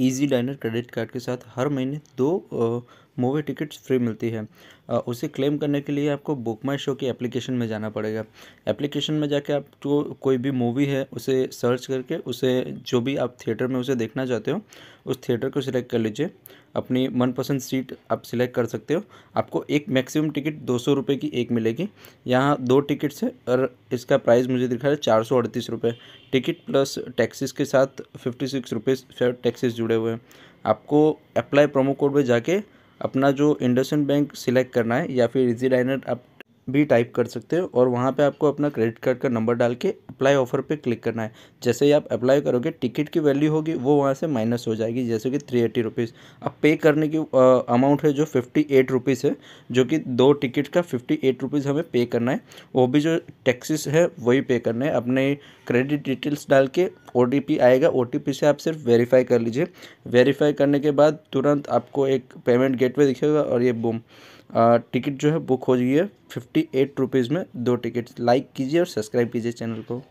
easy dinar credit card के साथ हर महीने दो मूवी टिकट्स फ्री मिलती है उसे क्लेम करने के लिए आपको बुक माई शो की एप्लीकेशन में जाना पड़ेगा एप्लीकेशन में जाके आप जो कोई भी मूवी है उसे सर्च करके उसे जो भी आप थिएटर में उसे देखना चाहते हो उस थिएटर को सिलेक्ट कर लीजिए अपनी मनपसंद सीट आप सिलेक्ट कर सकते हो आपको एक मैक्सिमम टिकट दो सौ रुपये की एक मिलेगी यहाँ दो टिकट्स है और इसका प्राइस मुझे दिखा है चार सौ अड़तीस रुपये टिकट प्लस टैक्सीज़ के साथ फिफ्टी सिक्स रुपीज़ टैक्सीज जुड़े हुए हैं आपको अप्लाई प्रोमो कोड में जाके अपना जो इंडसन बैंक सिलेक्ट करना है या फिर इजी डाइनर आप भी टाइप कर सकते हो और वहाँ पे आपको अपना क्रेडिट कार्ड का नंबर डाल के अप्लाई ऑफर पे क्लिक करना है जैसे ही आप अप्लाई करोगे टिकट की वैल्यू होगी वो वहाँ से माइनस हो जाएगी जैसे कि थ्री एट्टी रुपीज़ अब पे करने की अमाउंट है जो फिफ्टी एट रुपीज़ है जो कि दो टिकट का फिफ्टी एट रुपीज़ हमें पे करना है वो भी जो टैक्सीस है वही पे करना है अपने क्रेडिट डिटेल्स डाल के ओ आएगा ओ से आप सिर्फ वेरीफाई कर लीजिए वेरीफाई करने के बाद तुरंत आपको एक पेमेंट गेट दिखेगा और ये बुम टिकट जो है बुक हो गई है फिफ्टी एट रुपीज़ में दो टिकट लाइक कीजिए और सब्सक्राइब कीजिए चैनल को